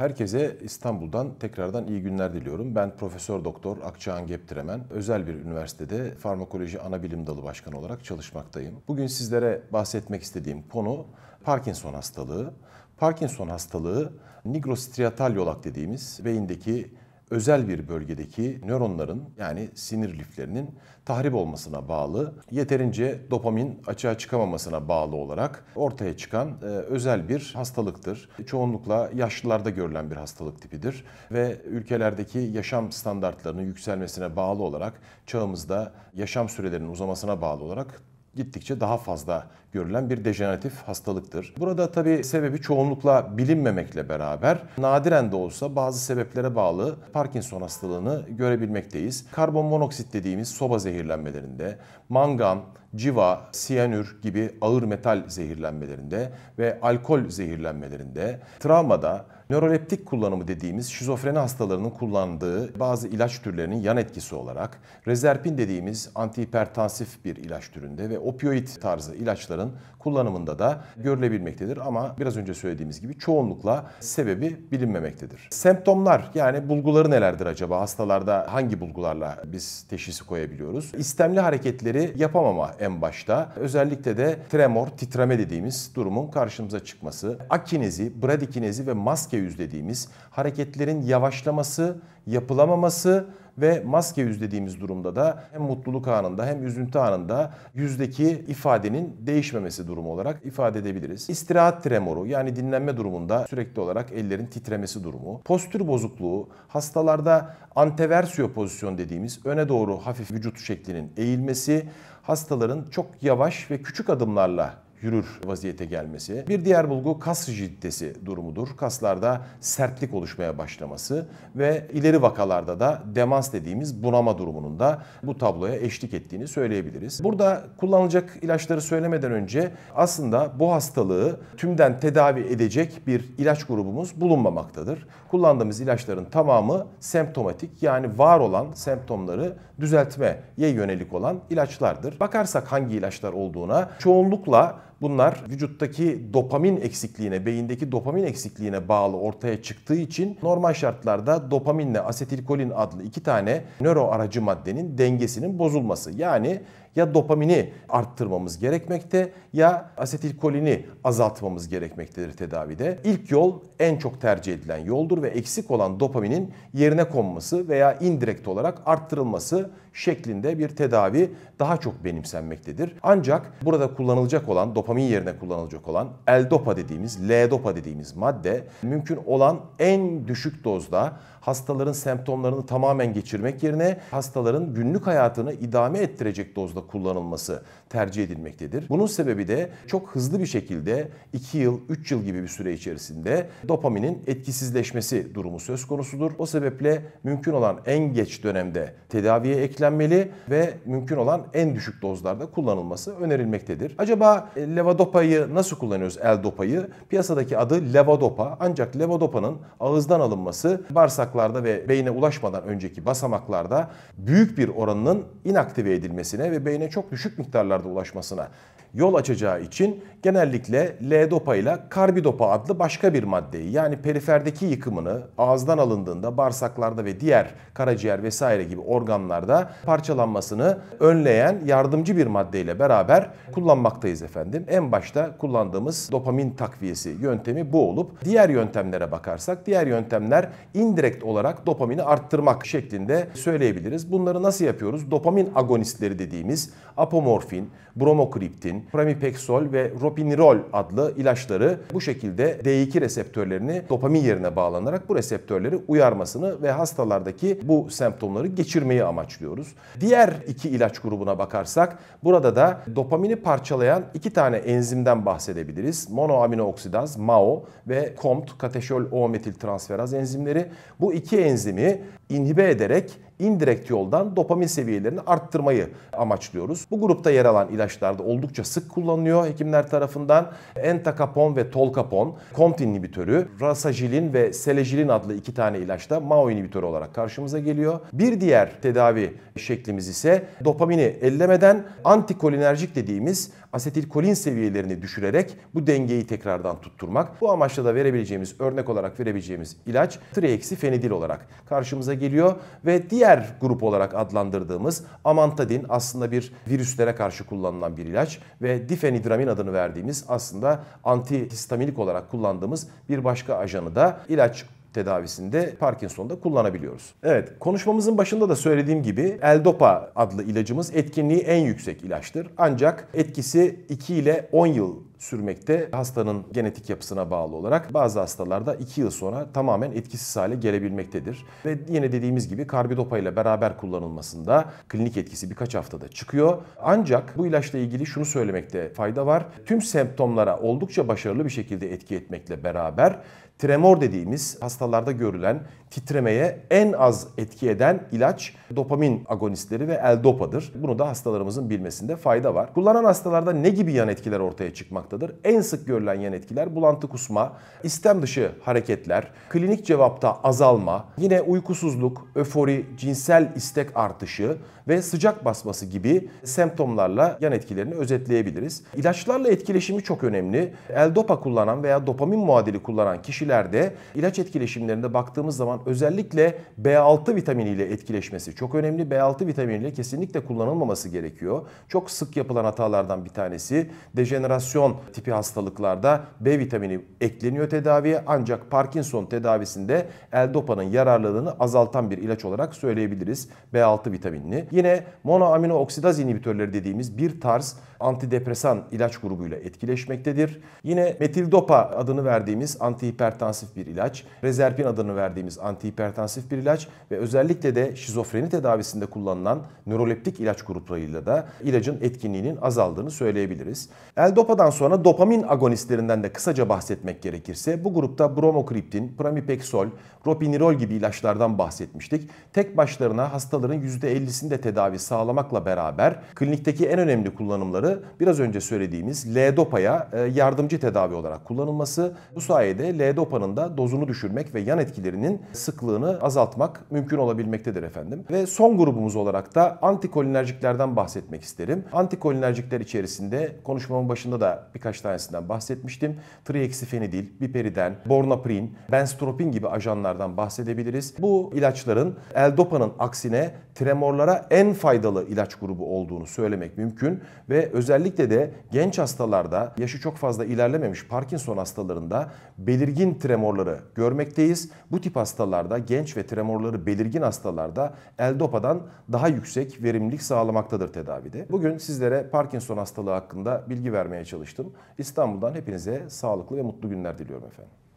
Herkese İstanbul'dan tekrardan iyi günler diliyorum. Ben Profesör Doktor Akçağan Geptiremen. Özel bir üniversitede farmakoloji anabilim dalı başkanı olarak çalışmaktayım. Bugün sizlere bahsetmek istediğim konu Parkinson hastalığı. Parkinson hastalığı nigrostriatal yolak dediğimiz beyindeki özel bir bölgedeki nöronların yani sinir liflerinin tahrip olmasına bağlı, yeterince dopamin açığa çıkamamasına bağlı olarak ortaya çıkan e, özel bir hastalıktır. Çoğunlukla yaşlılarda görülen bir hastalık tipidir ve ülkelerdeki yaşam standartlarının yükselmesine bağlı olarak çağımızda yaşam sürelerinin uzamasına bağlı olarak gittikçe daha fazla görülen bir dejeneratif hastalıktır. Burada tabi sebebi çoğunlukla bilinmemekle beraber nadiren de olsa bazı sebeplere bağlı Parkinson hastalığını görebilmekteyiz. Karbon monoksit dediğimiz soba zehirlenmelerinde, mangan, civa, siyanür gibi ağır metal zehirlenmelerinde ve alkol zehirlenmelerinde, travmada Nöroleptik kullanımı dediğimiz şizofreni hastalarının kullandığı bazı ilaç türlerinin yan etkisi olarak rezerpin dediğimiz antihipertansif bir ilaç türünde ve opioid tarzı ilaçların kullanımında da görülebilmektedir ama biraz önce söylediğimiz gibi çoğunlukla sebebi bilinmemektedir. Semptomlar yani bulguları nelerdir acaba? Hastalarda hangi bulgularla biz teşhisi koyabiliyoruz? İstemli hareketleri yapamama en başta. Özellikle de tremor, titreme dediğimiz durumun karşımıza çıkması. Akinezi, bradikinezi ve maske yüz dediğimiz hareketlerin yavaşlaması, yapılamaması ve maske yüz dediğimiz durumda da hem mutluluk anında hem üzüntü anında yüzdeki ifadenin değişmemesi durumu olarak ifade edebiliriz. İstirahat tremoru yani dinlenme durumunda sürekli olarak ellerin titremesi durumu. Postür bozukluğu hastalarda anteversiyo pozisyon dediğimiz öne doğru hafif vücut şeklinin eğilmesi hastaların çok yavaş ve küçük adımlarla yürür vaziyete gelmesi. Bir diğer bulgu kas rigiddesi durumudur. Kaslarda sertlik oluşmaya başlaması ve ileri vakalarda da demans dediğimiz bunama durumunun da bu tabloya eşlik ettiğini söyleyebiliriz. Burada kullanılacak ilaçları söylemeden önce aslında bu hastalığı tümden tedavi edecek bir ilaç grubumuz bulunmamaktadır. Kullandığımız ilaçların tamamı semptomatik yani var olan semptomları düzeltmeye yönelik olan ilaçlardır. Bakarsak hangi ilaçlar olduğuna çoğunlukla Bunlar vücuttaki dopamin eksikliğine, beyindeki dopamin eksikliğine bağlı ortaya çıktığı için normal şartlarda dopaminle asetilkolin adlı iki tane nöro aracı maddenin dengesinin bozulması. Yani ya dopamini arttırmamız gerekmekte ya asetilkolini azaltmamız gerekmektedir tedavide. İlk yol en çok tercih edilen yoldur ve eksik olan dopaminin yerine konması veya indirekt olarak arttırılması şeklinde bir tedavi daha çok benimsenmektedir. Ancak burada kullanılacak olan, dopamin yerine kullanılacak olan L-dopa dediğimiz, L-dopa dediğimiz madde mümkün olan en düşük dozda hastaların semptomlarını tamamen geçirmek yerine hastaların günlük hayatını idame ettirecek dozda konusunda kullanılması tercih edilmektedir. Bunun sebebi de çok hızlı bir şekilde 2 yıl, 3 yıl gibi bir süre içerisinde dopaminin etkisizleşmesi durumu söz konusudur. O sebeple mümkün olan en geç dönemde tedaviye eklenmeli ve mümkün olan en düşük dozlarda kullanılması önerilmektedir. Acaba e, levadopayı nasıl kullanıyoruz dopayı Piyasadaki adı levadopa ancak levadopanın ağızdan alınması bağırsaklarda ve beyne ulaşmadan önceki basamaklarda büyük bir oranının inaktive edilmesine ve göbeğine çok düşük miktarlarda ulaşmasına yol açacağı için genellikle L-dopa ile karbidopa adlı başka bir maddeyi yani periferdeki yıkımını ağızdan alındığında bağırsaklarda ve diğer karaciğer vesaire gibi organlarda parçalanmasını önleyen yardımcı bir maddeyle beraber kullanmaktayız efendim. En başta kullandığımız dopamin takviyesi yöntemi bu olup diğer yöntemlere bakarsak diğer yöntemler indirekt olarak dopamini arttırmak şeklinde söyleyebiliriz. Bunları nasıl yapıyoruz? Dopamin agonistleri dediğimiz dediğimiz apomorfin, bromokriptin, pramipexol ve ropinirol adlı ilaçları bu şekilde D2 reseptörlerini dopamin yerine bağlanarak bu reseptörleri uyarmasını ve hastalardaki bu semptomları geçirmeyi amaçlıyoruz. Diğer iki ilaç grubuna bakarsak burada da dopamini parçalayan iki tane enzimden bahsedebiliriz. Monoaminooksidaz, MAO ve COMT, kateşol O metil transferaz enzimleri. Bu iki enzimi inhibe ederek indirekt yoldan dopamin seviyelerini arttırmayı amaçlıyoruz. Bu grupta yer alan ilaçlarda oldukça sık kullanılıyor hekimler tarafından. Entacapon ve Tolcapon, kont inhibitörü, Rasagilin ve Selejilin adlı iki tane ilaç da MAO inhibitörü olarak karşımıza geliyor. Bir diğer tedavi şeklimiz ise dopamini ellemeden antikolinerjik dediğimiz asetilkolin seviyelerini düşürerek bu dengeyi tekrardan tutturmak. Bu amaçla da verebileceğimiz, örnek olarak verebileceğimiz ilaç triheksifenidil olarak karşımıza geliyor ve diğer grup olarak adlandırdığımız amantadin aslında bir virüslere karşı kullanılan bir ilaç ve difenidramin adını verdiğimiz aslında antihistaminik olarak kullandığımız bir başka ajanı da ilaç tedavisinde Parkinson'da kullanabiliyoruz. Evet, konuşmamızın başında da söylediğim gibi L-Dopa adlı ilacımız etkinliği en yüksek ilaçtır. Ancak etkisi 2 ile 10 yıl sürmekte hastanın genetik yapısına bağlı olarak bazı hastalarda 2 yıl sonra tamamen etkisiz hale gelebilmektedir. Ve yine dediğimiz gibi karbidopa ile beraber kullanılmasında klinik etkisi birkaç haftada çıkıyor. Ancak bu ilaçla ilgili şunu söylemekte fayda var. Tüm semptomlara oldukça başarılı bir şekilde etki etmekle beraber tremor dediğimiz hastalarda görülen titremeye en az etki eden ilaç dopamin agonistleri ve L-dopa'dır. Bunu da hastalarımızın bilmesinde fayda var. Kullanan hastalarda ne gibi yan etkiler ortaya çıkmakta? bulunmaktadır. En sık görülen yan etkiler bulantı kusma, istem dışı hareketler, klinik cevapta azalma, yine uykusuzluk, öfori, cinsel istek artışı ve sıcak basması gibi semptomlarla yan etkilerini özetleyebiliriz. İlaçlarla etkileşimi çok önemli. L-Dopa kullanan veya dopamin muadili kullanan kişilerde ilaç etkileşimlerinde baktığımız zaman özellikle B6 vitaminiyle etkileşmesi çok önemli. B6 vitaminiyle kesinlikle kullanılmaması gerekiyor. Çok sık yapılan hatalardan bir tanesi dejenerasyon tipi hastalıklarda B vitamini ekleniyor tedaviye ancak Parkinson tedavisinde L-dopa'nın yararlılığını azaltan bir ilaç olarak söyleyebiliriz B6 vitaminini. Yine monoamino oksidaz inhibitörleri dediğimiz bir tarz antidepresan ilaç grubuyla etkileşmektedir. Yine metildopa adını verdiğimiz antihipertansif bir ilaç, rezerpin adını verdiğimiz antihipertansif bir ilaç ve özellikle de şizofreni tedavisinde kullanılan nöroleptik ilaç gruplarıyla da ilacın etkinliğinin azaldığını söyleyebiliriz. L-dopa'dan sonra Sonra dopamin agonistlerinden de kısaca bahsetmek gerekirse bu grupta bromokriptin, pramipexol, ropinirol gibi ilaçlardan bahsetmiştik. Tek başlarına hastaların %50'sini de tedavi sağlamakla beraber klinikteki en önemli kullanımları biraz önce söylediğimiz L-dopaya e, yardımcı tedavi olarak kullanılması. Bu sayede L-dopanın da dozunu düşürmek ve yan etkilerinin sıklığını azaltmak mümkün olabilmektedir efendim. Ve son grubumuz olarak da antikolinerjiklerden bahsetmek isterim. Antikolinerjikler içerisinde konuşmamın başında da bir birkaç tanesinden bahsetmiştim. Triexifenidil, Biperiden, Bornaprin, Benstropin gibi ajanlardan bahsedebiliriz. Bu ilaçların L-dopa'nın aksine tremorlara en faydalı ilaç grubu olduğunu söylemek mümkün ve özellikle de genç hastalarda yaşı çok fazla ilerlememiş Parkinson hastalarında belirgin tremorları görmekteyiz. Bu tip hastalarda genç ve tremorları belirgin hastalarda L-dopa'dan daha yüksek verimlilik sağlamaktadır tedavide. Bugün sizlere Parkinson hastalığı hakkında bilgi vermeye çalıştım paylaştım. İstanbul'dan hepinize sağlıklı ve mutlu günler diliyorum efendim.